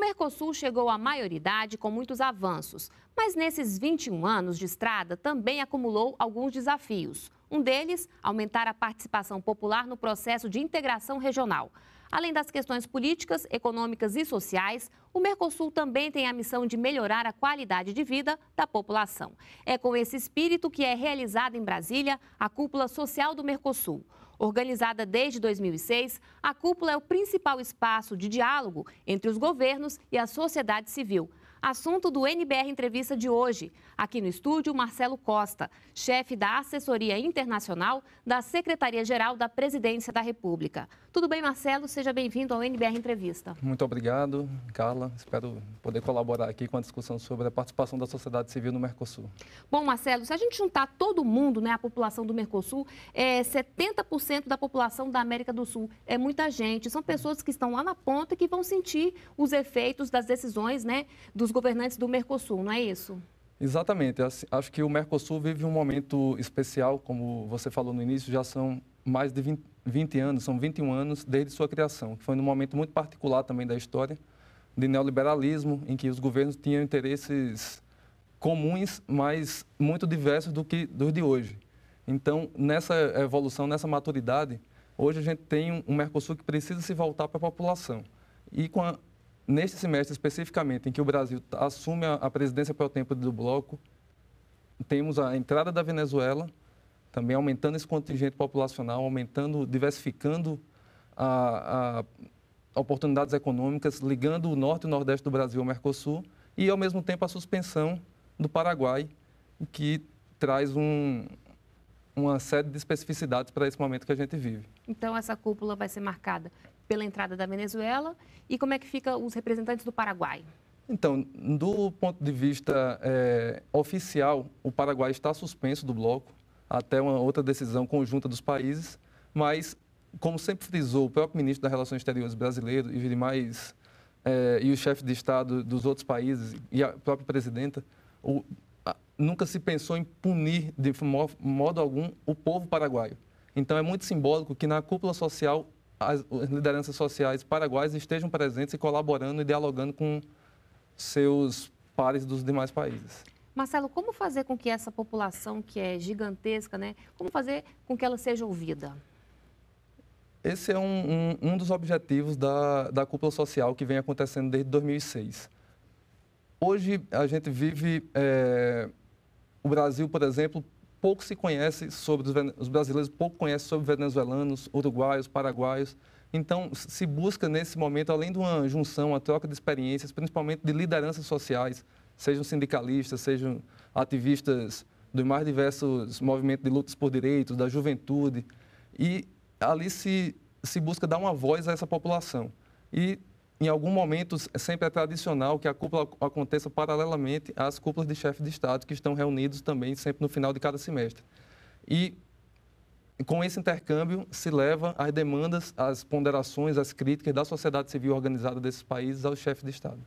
Mercosul chegou à maioridade com muitos avanços, mas nesses 21 anos de estrada também acumulou alguns desafios. Um deles, aumentar a participação popular no processo de integração regional. Além das questões políticas, econômicas e sociais, o Mercosul também tem a missão de melhorar a qualidade de vida da população. É com esse espírito que é realizada em Brasília a cúpula social do Mercosul. Organizada desde 2006, a cúpula é o principal espaço de diálogo entre os governos e a sociedade civil assunto do NBR Entrevista de hoje. Aqui no estúdio, Marcelo Costa, chefe da Assessoria Internacional da Secretaria-Geral da Presidência da República. Tudo bem, Marcelo? Seja bem-vindo ao NBR Entrevista. Muito obrigado, Carla. Espero poder colaborar aqui com a discussão sobre a participação da sociedade civil no Mercosul. Bom, Marcelo, se a gente juntar todo mundo, né, a população do Mercosul, é 70% da população da América do Sul. É muita gente. São pessoas que estão lá na ponta e que vão sentir os efeitos das decisões, né, dos os governantes do Mercosul, não é isso? Exatamente. Acho que o Mercosul vive um momento especial, como você falou no início, já são mais de 20, 20 anos, são 21 anos desde sua criação, que foi num momento muito particular também da história de neoliberalismo, em que os governos tinham interesses comuns, mas muito diversos do que dos de hoje. Então, nessa evolução, nessa maturidade, hoje a gente tem um Mercosul que precisa se voltar para a população. E com a neste semestre especificamente, em que o Brasil assume a presidência pelo tempo do bloco, temos a entrada da Venezuela, também aumentando esse contingente populacional, aumentando, diversificando a, a oportunidades econômicas, ligando o norte e o nordeste do Brasil ao Mercosul, e ao mesmo tempo a suspensão do Paraguai, que traz um, uma série de especificidades para esse momento que a gente vive. Então, essa cúpula vai ser marcada pela entrada da Venezuela e como é que fica os representantes do Paraguai? Então, do ponto de vista é, oficial, o Paraguai está suspenso do bloco até uma outra decisão conjunta dos países, mas, como sempre frisou o próprio ministro das Relações Exteriores brasileiro e os demais, é, eh, e o chefe de Estado dos outros países e a própria presidenta, o, a, nunca se pensou em punir de modo algum o povo paraguaio. Então, é muito simbólico que na cúpula social as lideranças sociais paraguaias estejam presentes e colaborando e dialogando com seus pares dos demais países. Marcelo, como fazer com que essa população que é gigantesca, né, como fazer com que ela seja ouvida? Esse é um, um, um dos objetivos da, da cúpula social que vem acontecendo desde 2006. Hoje a gente vive, é, o Brasil, por exemplo, pouco se conhece sobre os brasileiros, pouco conhece sobre venezuelanos, uruguaios, paraguaios. Então, se busca nesse momento, além de uma junção, uma troca de experiências, principalmente de lideranças sociais, sejam sindicalistas, sejam ativistas dos mais diversos movimentos de lutas por direitos, da juventude. E ali se, se busca dar uma voz a essa população. E em algum momento, sempre é tradicional que a cúpula aconteça paralelamente às cúpulas de chefe de Estado, que estão reunidos também sempre no final de cada semestre. E com esse intercâmbio se leva as demandas, as ponderações, as críticas da sociedade civil organizada desses países aos chefes de Estado.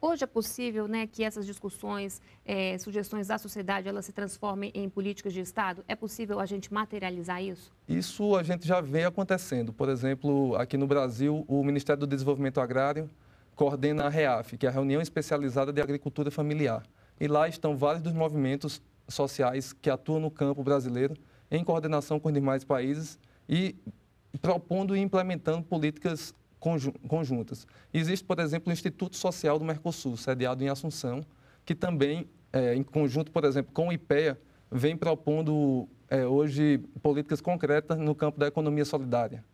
Hoje é possível né, que essas discussões, é, sugestões da sociedade, elas se transformem em políticas de Estado? É possível a gente materializar isso? Isso a gente já vem acontecendo. Por exemplo, aqui no Brasil, o Ministério do Desenvolvimento Agrário coordena a REAF, que é a Reunião Especializada de Agricultura Familiar. E lá estão vários dos movimentos sociais que atuam no campo brasileiro, em coordenação com os demais países e propondo e implementando políticas conjuntas. Existe, por exemplo, o Instituto Social do Mercosul, sediado em Assunção, que também, é, em conjunto, por exemplo, com o IPEA, vem propondo é, hoje políticas concretas no campo da economia solidária.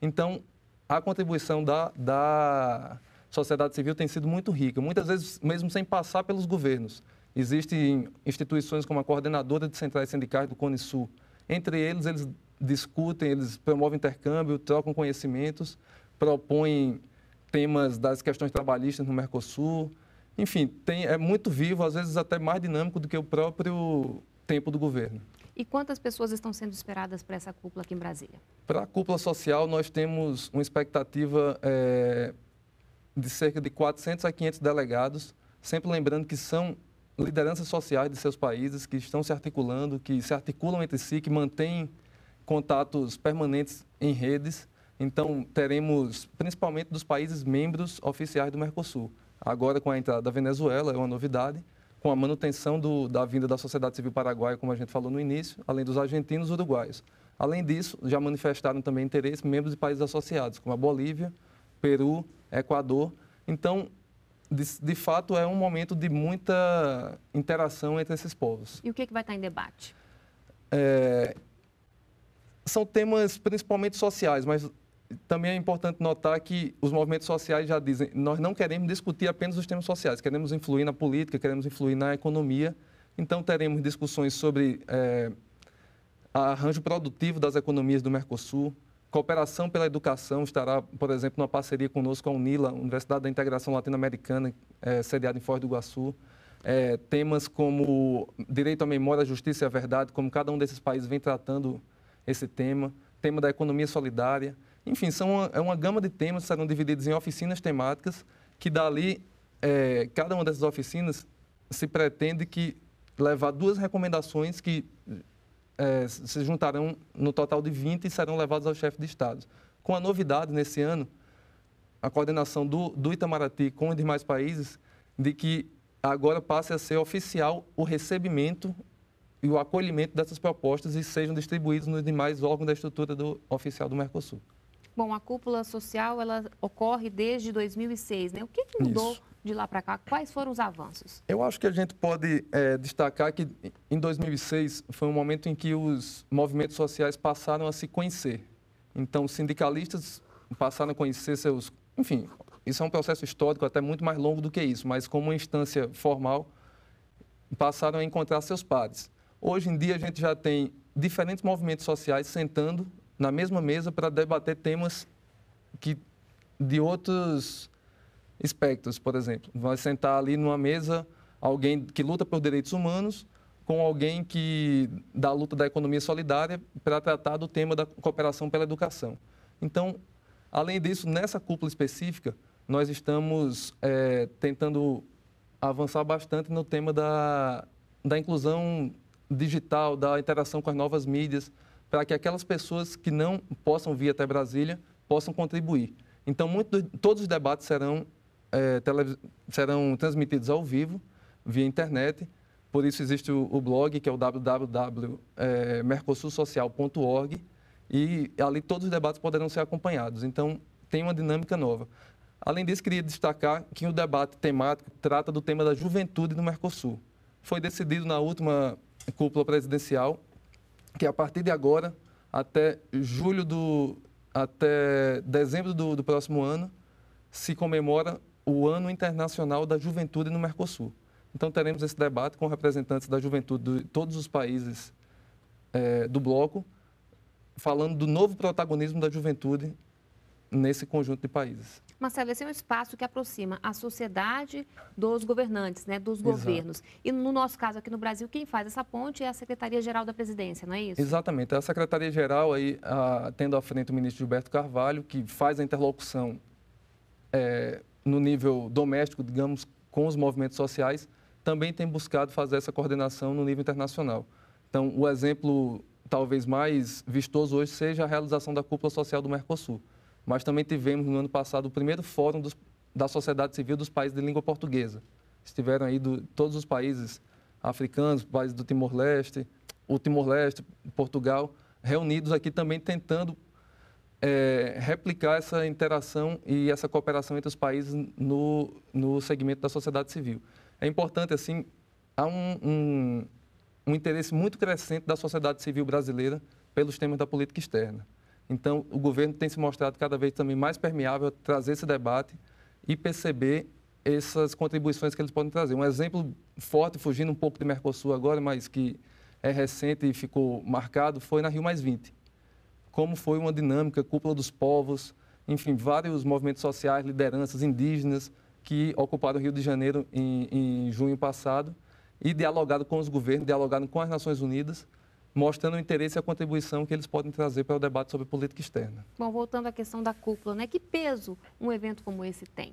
Então, a contribuição da, da sociedade civil tem sido muito rica, muitas vezes mesmo sem passar pelos governos. Existem instituições como a Coordenadora de Centrais Sindicais do Cone Sul. Entre eles, eles discutem, eles promovem intercâmbio, trocam conhecimentos propõe temas das questões trabalhistas no Mercosul. Enfim, tem, é muito vivo, às vezes até mais dinâmico do que o próprio tempo do governo. E quantas pessoas estão sendo esperadas para essa cúpula aqui em Brasília? Para a cúpula social, nós temos uma expectativa é, de cerca de 400 a 500 delegados, sempre lembrando que são lideranças sociais de seus países que estão se articulando, que se articulam entre si, que mantêm contatos permanentes em redes. Então, teremos, principalmente dos países membros oficiais do Mercosul. Agora, com a entrada da Venezuela, é uma novidade, com a manutenção do, da vinda da sociedade civil paraguaia, como a gente falou no início, além dos argentinos e uruguaios. Além disso, já manifestaram também interesse membros de países associados, como a Bolívia, Peru, Equador. Então, de, de, fato, é um momento de muita interação entre esses povos. E o que, é que vai estar em debate? É, são temas principalmente sociais, mas também é importante notar que os movimentos sociais já dizem, nós não queremos discutir apenas os temas sociais, queremos influir na política, queremos influir na economia. Então teremos discussões sobre é, arranjo produtivo das economias do Mercosul, cooperação pela educação estará, por exemplo, numa parceria conosco com a UNILA, Universidade da Integração Latino-Americana, é, sediada em Foz do Iguaçu. É, temas como direito à memória, justiça e à verdade, como cada um desses países vem tratando esse tema, tema da economia solidária. Enfim, são uma, é uma gama de temas que serão divididos em oficinas temáticas, que dali, é, cada uma dessas oficinas se pretende que levar duas recomendações que é, se juntarão no total de 20 e serão levadas ao chefe de Estado. Com a novidade nesse ano, a coordenação do, do Itamaraty com os demais países, de que agora passe a ser oficial o recebimento e o acolhimento dessas propostas e sejam distribuídos nos demais órgãos da estrutura do oficial do Mercosul. Bom, a cúpula social ela ocorre desde 2006, né? O que, que mudou Isso. de lá para cá? Quais foram os avanços? Eu acho que a gente pode é, destacar que em 2006 foi um momento em que os movimentos sociais passaram a se conhecer. Então, os sindicalistas passaram a conhecer seus, enfim, isso é um processo histórico até muito mais longo do que isso, mas como uma instância formal, passaram a encontrar seus pares. Hoje em dia, a gente já tem diferentes movimentos sociais sentando na mesma mesa para debater temas que de outros espectros, por exemplo. Vai sentar ali numa mesa alguém que luta por direitos humanos com alguém que da luta da economia solidária para tratar do tema da cooperação pela educação. Então, além disso, nessa cúpula específica, nós estamos é, tentando avançar bastante no tema da, da inclusão digital, da interação com as novas mídias, para que aquelas pessoas que não possam vir até Brasília possam contribuir. Então, muito, todos os debates serão, é, serão transmitidos ao vivo, via internet. Por isso existe o, o blog, que é o www.mercosursocial.org, eh, e ali todos os debates poderão ser acompanhados. Então, tem uma dinâmica nova. Além disso, queria destacar que o debate temático trata do tema da juventude no Mercosul. Foi decidido na última cúpula presidencial que é a partir de agora, até julho do. até dezembro do, do próximo ano, se comemora o Ano Internacional da Juventude no Mercosul. Então, teremos esse debate com representantes da juventude de todos os países é, do bloco, falando do novo protagonismo da juventude nesse conjunto de países. Marcelo, esse é um espaço que aproxima a sociedade dos governantes, né, dos governos. Exato. E no nosso caso aqui no Brasil, quem faz essa ponte é a Secretaria-Geral da Presidência, não é isso? Exatamente. É a Secretaria-Geral, aí, a, tendo à frente o ministro Gilberto Carvalho, que faz a interlocução é, no nível doméstico, digamos, com os movimentos sociais, também tem buscado fazer essa coordenação no nível internacional. Então, o exemplo talvez mais vistoso hoje seja a realização da cúpula social do Mercosul, mas também tivemos no ano passado o primeiro fórum dos, da sociedade civil dos países de língua portuguesa. Estiveram aí do, todos os países africanos, países do Timor-Leste, o Timor-Leste, Portugal, reunidos aqui também tentando é, replicar essa interação e essa cooperação entre os países no, no segmento da sociedade civil. É importante, assim, há um, um, um interesse muito crescente da sociedade civil brasileira pelos temas da política externa. Então, o governo tem se mostrado cada vez também mais permeável a trazer esse debate e perceber essas contribuições que eles podem trazer. Um exemplo forte, fugindo um pouco de Mercosul agora, mas que é recente e ficou marcado, foi na Rio Mais 20. Como foi uma dinâmica, cúpula dos povos, enfim, vários movimentos sociais, lideranças indígenas que ocuparam o Rio de Janeiro em, em junho passado e dialogado com os governos, dialogado com as Nações Unidas mostrando o interesse e a contribuição que eles podem trazer para o debate sobre política externa. Bom, voltando à questão da cúpula, né? Que peso um evento como esse tem?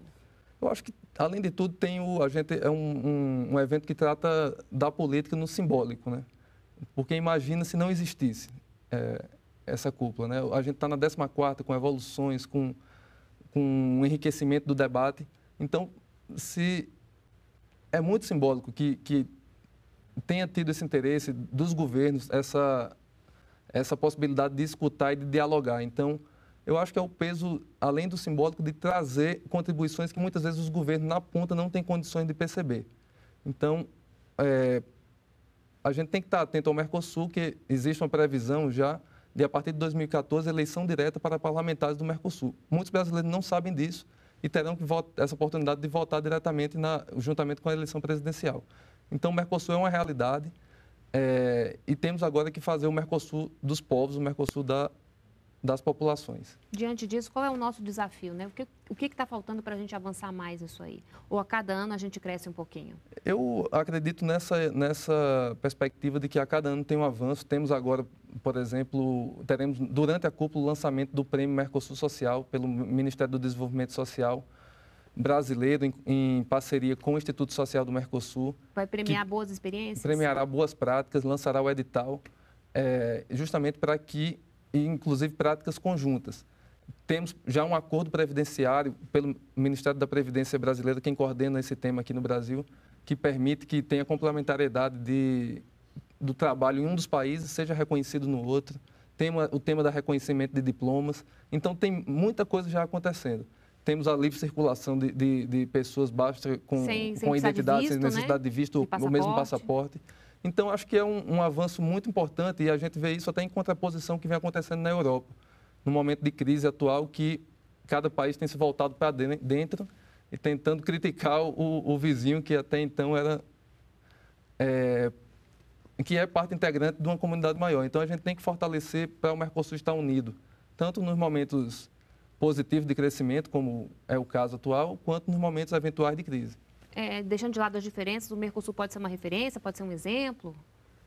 Eu acho que, além de tudo, tem o, a gente, é um, um, um evento que trata da política no simbólico, né? Porque imagina se não existisse é, essa cúpula, né? A gente está na 14 quarta com evoluções, com, com um enriquecimento do debate. Então, se é muito simbólico que, que tenha tido esse interesse dos governos, essa, essa possibilidade de escutar e de dialogar. Então, eu acho que é o peso, além do simbólico, de trazer contribuições que muitas vezes os governos na ponta não têm condições de perceber. Então, é, a gente tem que estar atento ao Mercosul, que existe uma previsão já de, a partir de 2014, eleição direta para parlamentares do Mercosul. Muitos brasileiros não sabem disso e terão votar, essa oportunidade de votar diretamente na, juntamente com a eleição presidencial. Então, o Mercosul é uma realidade é, e temos agora que fazer o Mercosul dos povos, o Mercosul da, das populações. Diante disso, qual é o nosso desafio? Né? O que está faltando para a gente avançar mais nisso aí? Ou a cada ano a gente cresce um pouquinho? Eu acredito nessa, nessa perspectiva de que a cada ano tem um avanço. Temos agora, por exemplo, teremos durante a cúpula o lançamento do Prêmio Mercosul Social pelo Ministério do Desenvolvimento Social brasileiro em, em, parceria com o Instituto Social do Mercosul. Vai premiar boas experiências? Premiará boas práticas, lançará o edital, é, justamente para que, inclusive, práticas conjuntas. Temos já um acordo previdenciário pelo Ministério da Previdência Brasileira, quem coordena esse tema aqui no Brasil, que permite que tenha complementariedade de, do trabalho em um dos países, seja reconhecido no outro. Tema, o tema da reconhecimento de diplomas. Então, tem muita coisa já acontecendo temos a livre circulação de, de, de pessoas, basta com, sem, sem com identidade, visto, sem né? necessidade né? de visto, o mesmo passaporte. Então, acho que é um, um, avanço muito importante e a gente vê isso até em contraposição que vem acontecendo na Europa, no momento de crise atual que cada país tem se voltado para dentro e tentando criticar o, o vizinho que até então era é, que é parte integrante de uma comunidade maior. Então, a gente tem que fortalecer para o Mercosul estar unido, tanto nos momentos positivo de crescimento, como é o caso atual, quanto nos momentos eventuais de crise. É, deixando de lado as diferenças, o Mercosul pode ser uma referência, pode ser um exemplo?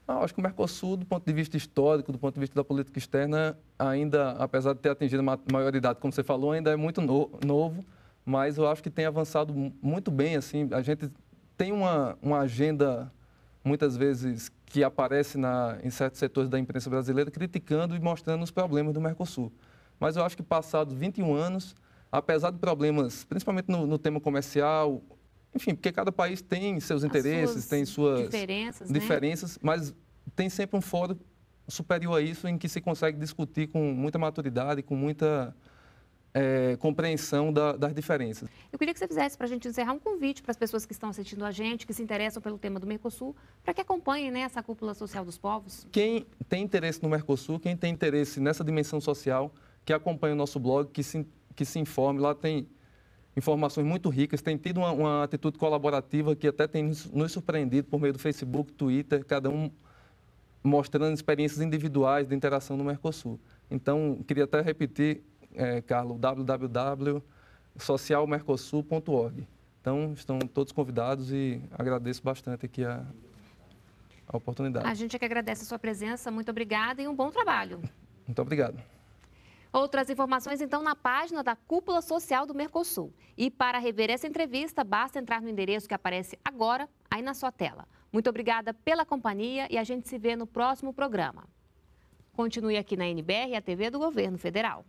acho que o Mercosul, do ponto de vista histórico, do ponto de vista da política externa, ainda, apesar de ter atingido a maioridade, como você falou, ainda é muito no, novo, mas eu acho que tem avançado muito bem. Assim, a gente tem uma, uma agenda, muitas vezes, que aparece na, em certos setores da imprensa brasileira, criticando e mostrando os problemas do Mercosul. Mas eu acho que passados 21 anos, apesar de problemas, principalmente no, no tema comercial, enfim, porque cada país tem seus interesses, suas tem suas diferenças, né? diferenças né? mas tem sempre um fórum superior a isso em que se consegue discutir com muita maturidade, com muita é, compreensão da, das diferenças. Eu queria que você fizesse para a gente encerrar um convite para as pessoas que estão assistindo a gente, que se interessam pelo tema do Mercosul, para que acompanhem né, essa cúpula social dos povos. Quem tem interesse no Mercosul, quem tem interesse nessa dimensão social, que acompanhe o nosso blog, que se, que se informe. Lá tem informações muito ricas, tem tido uma, uma atitude colaborativa que até tem nos, surpreendido por meio do Facebook, Twitter, cada um mostrando experiências individuais de interação no Mercosul. Então, queria até repetir, é, Carlos, www.socialmercosul.org. Então, estão todos convidados e agradeço bastante aqui a, a oportunidade. A gente é que agradece a sua presença, muito obrigada e um bom trabalho. Muito obrigado. Outras informações, então, na página da Cúpula Social do Mercosul. E para rever essa entrevista, basta entrar no endereço que aparece agora, aí na sua tela. Muito obrigada pela companhia e a gente se vê no próximo programa. Continue aqui na NBR, a TV do Governo Federal.